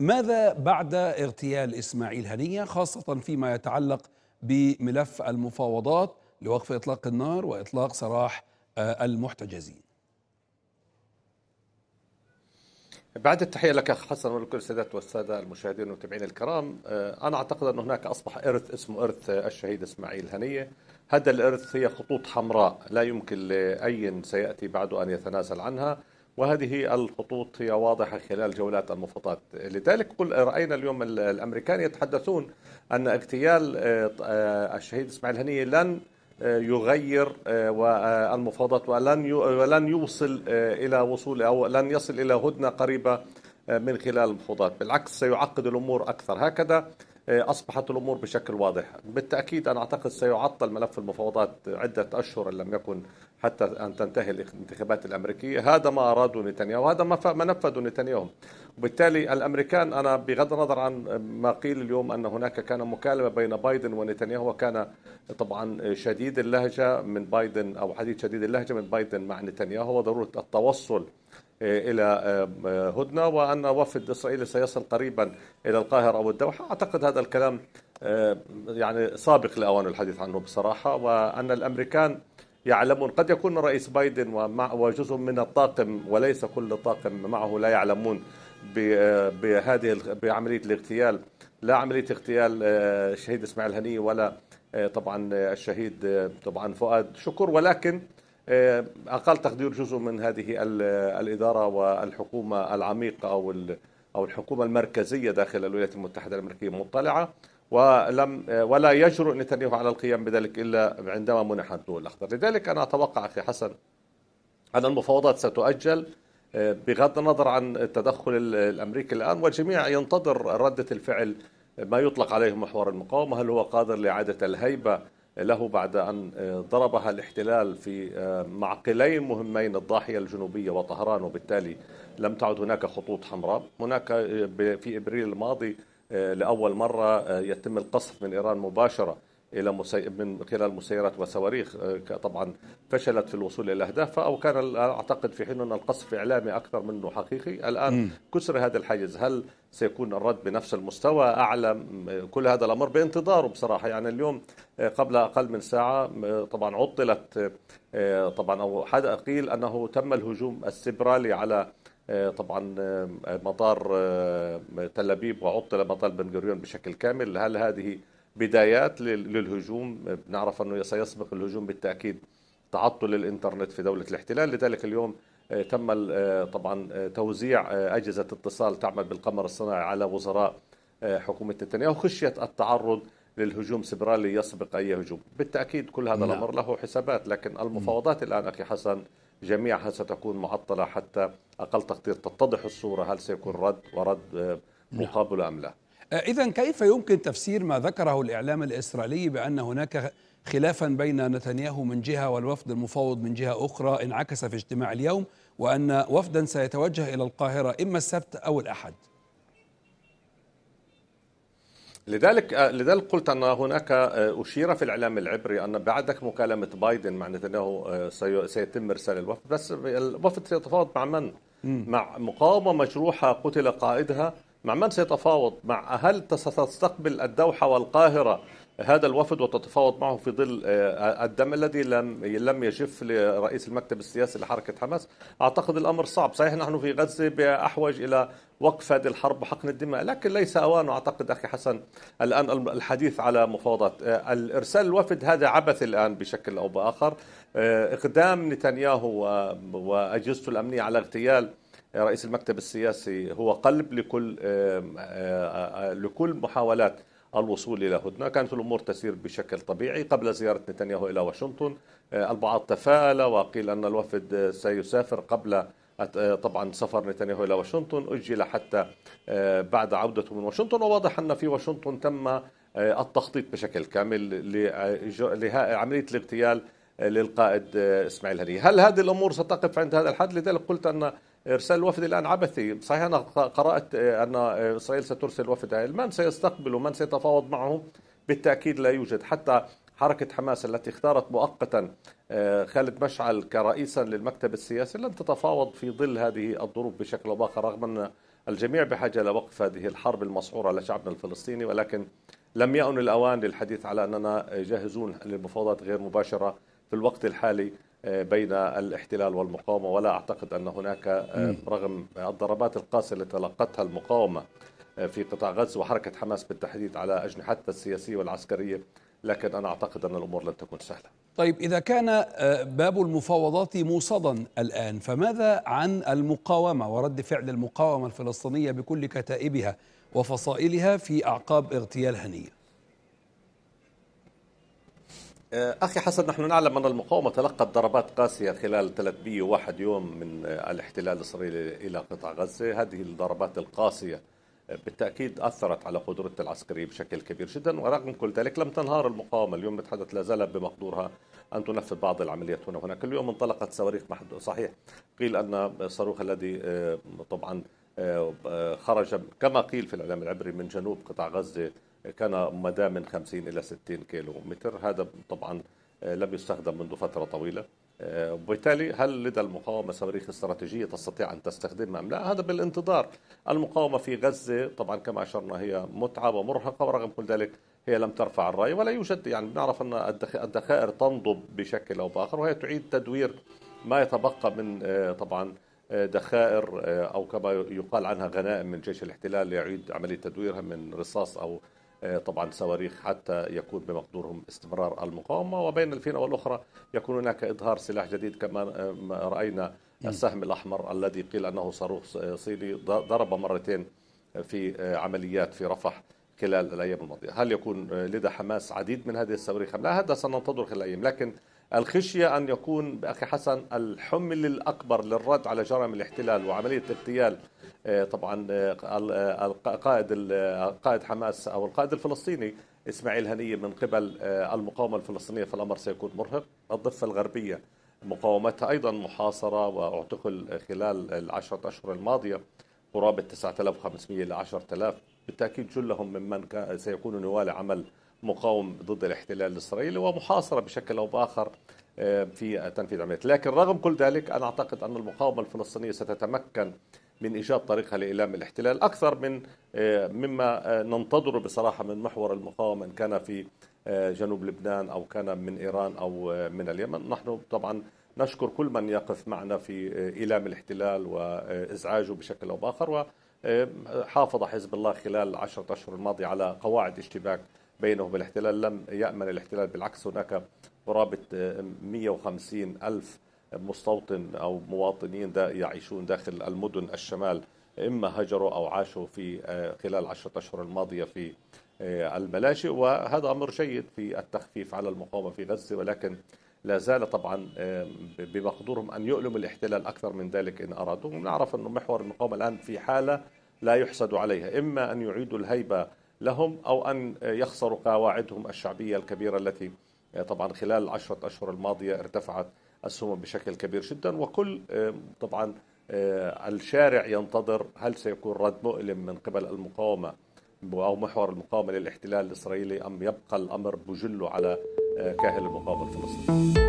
ماذا بعد اغتيال اسماعيل هنيه خاصه فيما يتعلق بملف المفاوضات لوقف اطلاق النار واطلاق سراح آه، المحتجزين بعد التحيه لك اخ حسن ولكل السادات والساده المشاهدين والمتابعين الكرام آه، انا اعتقد ان هناك اصبح ارث اسمه ارث الشهيد اسماعيل هنيه هذا الارث هي خطوط حمراء لا يمكن لاي سياتي بعده ان يتنازل عنها وهذه الخطوط هي واضحة خلال جولات المفاوضات لذلك قل رأينا اليوم الأمريكان يتحدثون أن اغتيال آه، آه، الشهيد إسماعيل هنية لن آه، يغير المفاوضات ولن ولن يوصل الى وصول او لن يصل الى هدنه قريبه من خلال المفاوضات، بالعكس سيعقد الامور اكثر، هكذا آه، أصبحت الأمور بشكل واضح بالتأكيد أنا أعتقد سيعطل ملف المفاوضات عدة أشهر إن لم يكن حتى أن تنتهي الانتخابات الأمريكية هذا ما أراده نتنياهو هذا ما نفذه نتنياهو وبالتالي الامريكان انا بغض النظر عن ما قيل اليوم ان هناك كان مكالمه بين بايدن ونتنياهو وكان طبعا شديد اللهجه من بايدن او حديث شديد اللهجه من بايدن مع نتنياهو وضروره التوصل إيه، إلى آه، آه، هدنة وأن وفد إسرائيلي سيصل قريبا إلى القاهرة أو الدوحة أعتقد هذا الكلام آه، يعني سابق لأوان الحديث عنه بصراحة وأن الأمريكان يعلمون قد يكون الرئيس بايدن ومع وجزء من الطاقم وليس كل الطاقم معه لا يعلمون بهذه بعمليه الاغتيال لا عمليه اغتيال الشهيد اسماعيل هنيه ولا طبعا الشهيد طبعا فؤاد شكر ولكن آه، اقل تقدير جزء من هذه الاداره والحكومه العميقه او او الحكومه المركزيه داخل الولايات المتحده الامريكيه مطلعه ولم آه، ولا يجرؤ نتنياهو على القيام بذلك الا عندما منح الضوء الاخضر، لذلك انا اتوقع اخي حسن ان المفاوضات ستؤجل آه، بغض النظر عن التدخل الامريكي الان والجميع ينتظر رده الفعل ما يطلق عليه محور المقاومه، هل هو قادر لاعاده الهيبه له بعد أن آه، ضربها الاحتلال في آه، معقلين مهمين الضاحية الجنوبية وطهران وبالتالي لم تعد هناك خطوط حمراء هناك آه، في إبريل الماضي لأول مرة يتم القصف من إيران مباشرة الى مسي... من خلال مسيرات وصواريخ آه، طبعا فشلت في الوصول الى اهدافها او كان اعتقد في حين ان القصف اعلامي اكثر منه حقيقي الان كسر هذا الحيز هل سيكون الرد بنفس المستوى اعلى آه، كل هذا الامر بانتظاره بصراحه يعني اليوم آه، قبل اقل من ساعه طبعا عطلت طبعا او حد قيل انه تم الهجوم السبرالي على طبعا مطار تل ابيب وعطل مطار بن غوريون بشكل كامل هل هذه بدايات للهجوم بنعرف أنه سيسبق الهجوم بالتأكيد تعطل الإنترنت في دولة الاحتلال لذلك اليوم آه، تم آه، طبعا آه، توزيع أجهزة اتصال تعمل بالقمر الصناعي على وزراء حكومة نتنياهو خشية التعرض للهجوم سبرالي يسبق أي هجوم بالتأكيد كل هذا الأمر نعم. له حسابات لكن المفاوضات الآن أخي حسن جميعها ستكون معطلة حتى أقل تقدير تتضح الصورة هل سيكون رد ورد نعم. مقابلة أم لا آه، إذا كيف يمكن تفسير ما ذكره الإعلام الإسرائيلي بأن هناك خلافا بين نتنياهو من جهة والوفد المفوض من جهة أخرى انعكس في اجتماع اليوم وأن وفدا سيتوجه إلى القاهرة إما السبت أو الأحد لذلك آه، لذلك قلت ان هناك آه، اشير في الاعلام العبري ان بعدك مكالمه بايدن مع نتنياهو سيتم ارسال الوفد بس الوفد سيتفاوض مع من؟ مع مقاومه مجروحه قتل قائدها مع من سيتفاوض مع هل ستستقبل الدوحة والقاهرة هذا الوفد وتتفاوض معه في ظل آه، الدم الذي لم لم يجف لرئيس المكتب السياسي لحركه حماس، اعتقد الامر صعب، صحيح نحن في غزه باحوج الى وقف هذه الحرب وحقن الدماء، لكن ليس اوان اعتقد اخي حسن الان الحديث على مفاوضات، آه، ارسال الوفد هذا عبث الان بشكل او باخر، آه، اقدام نتنياهو واجهزته الامنيه على اغتيال رئيس المكتب السياسي هو قلب لكل لكل محاولات الوصول الى هدنه، كانت الامور تسير بشكل طبيعي قبل زياره نتنياهو الى واشنطن، آه، البعض تفاءل وقيل ان الوفد سيسافر قبل آه، طبعا سفر نتنياهو الى واشنطن اجل حتى آه، بعد عودته من واشنطن وواضح ان في واشنطن تم التخطيط بشكل كامل لعمليه الاغتيال للقائد اسماعيل هنيه، هل هذه الامور ستقف عند هذا الحد؟ لذلك قلت ان إرسال الوفد الآن عبثي صحيح أنا قرأت آه، أن آه، إسرائيل سترسل وفد من سيستقبل ومن سيتفاوض معه بالتأكيد لا يوجد حتى حركة حماس التي اختارت مؤقتا آه، خالد مشعل كرئيسا للمكتب السياسي لن تتفاوض في ظل هذه الظروف بشكل أو بآخر رغم أن الجميع بحاجة لوقف هذه الحرب المسعورة على شعبنا الفلسطيني ولكن لم يأن الأوان للحديث على أننا جاهزون للمفاوضات غير مباشرة في الوقت الحالي بين الاحتلال والمقاومة ولا أعتقد أن هناك آه، رغم الضربات القاسية التي تلقتها المقاومة آه، في قطاع غزة وحركة حماس بالتحديد على أجنحتها السياسية والعسكرية لكن أنا أعتقد أن الأمور لن تكون سهلة طيب إذا كان آه، باب المفاوضات موصدا الآن فماذا عن المقاومة ورد فعل المقاومة الفلسطينية بكل كتائبها وفصائلها في أعقاب اغتيال هنيه آه، أخي حسن نحن نعلم أن المقاومة تلقت ضربات قاسية خلال 301 يوم من الاحتلال الإسرائيلي إلى قطاع غزة هذه الضربات القاسية بالتأكيد أثرت على قدرة العسكرية بشكل كبير جدا ورغم كل ذلك لم تنهار المقاومة اليوم نتحدث لا زالت بمقدورها أن تنفذ بعض العمليات هنا وهناك اليوم انطلقت صواريخ صحيح قيل أن الصاروخ الذي آه، طبعا آه، خرج كما قيل في الإعلام العبري من جنوب قطاع غزة كان مداه من 50 إلى 60 كيلو متر هذا طبعا آه، لم يستخدم منذ فترة طويلة آه، وبالتالي هل لدى المقاومة صواريخ استراتيجية تستطيع أن تستخدمها أم لا هذا بالانتظار المقاومة في غزة طبعا كما أشرنا هي متعبة ومرهقة ورغم كل ذلك هي لم ترفع الرأي ولا يوجد يعني بنعرف أن الذخائر تنضب بشكل أو بآخر وهي تعيد تدوير ما يتبقى من آه، طبعا ذخائر أو كما يقال عنها غنائم من جيش الاحتلال ليعيد عملية تدويرها من رصاص أو آه، طبعا صواريخ حتى يكون بمقدورهم استمرار المقاومة وبين الفئة والأخرى يكون هناك إظهار سلاح جديد كما آه، رأينا السهم الأحمر الذي قيل أنه صاروخ آه، صيني ضرب مرتين في عمليات في رفح خلال الأيام الماضية هل يكون لدى حماس عديد من هذه الصواريخ أم لا هذا سننتظر خلال الأيام لكن الخشية أن يكون أخي حسن الحمل الأكبر للرد على جرائم الاحتلال وعملية اغتيال آه، طبعا آه، القائد آه، قائد حماس أو القائد الفلسطيني إسماعيل هنية من قبل المقاومة الفلسطينية فالأمر سيكون مرهق الضفة الغربية مقاومتها أيضا محاصرة واعتقل خلال العشرة أشهر الماضية قرابة 9500 إلى 10000 بالتأكيد جلهم ممن سيكونوا نوال عمل مقاوم ضد الاحتلال الإسرائيلي ومحاصرة بشكل أو بآخر آه، في تنفيذ عمليات لكن رغم كل ذلك أنا أعتقد أن المقاومة الفلسطينية ستتمكن من إيجاد طريقها لإيلام الاحتلال أكثر من آه، مما آه، ننتظره بصراحة من محور المقاومة إن كان في جنوب لبنان أو كان من إيران أو من اليمن نحن طبعا نشكر كل من يقف معنا في إيلام الاحتلال وإزعاجه بشكل أو بآخر وحافظ حزب الله خلال عشرة أشهر الماضية على قواعد اشتباك بينهم الاحتلال لم يأمن الاحتلال بالعكس هناك قرابة آه، 150 ألف مستوطن أو مواطنين دا يعيشون داخل المدن الشمال إما هجروا أو عاشوا في آه، خلال عشرة أشهر الماضية في آه، الملاشئ وهذا أمر جيد في التخفيف على المقاومة في غزة ولكن لا زال طبعا بمقدورهم أن يؤلم الاحتلال أكثر من ذلك إن أرادوا ونعرف أن محور المقاومة الآن في حالة لا يحسد عليها إما أن يعيدوا الهيبة لهم أو أن يخسروا قواعدهم الشعبية الكبيرة التي آه، طبعا خلال العشرة أشهر الماضية ارتفعت السمم بشكل كبير جدا وكل آه، طبعا آه، الشارع ينتظر هل سيكون رد مؤلم من قبل المقاومة أو محور المقاومة للاحتلال الإسرائيلي أم يبقى الأمر بجله على كاهل المقاومة الفلسطينية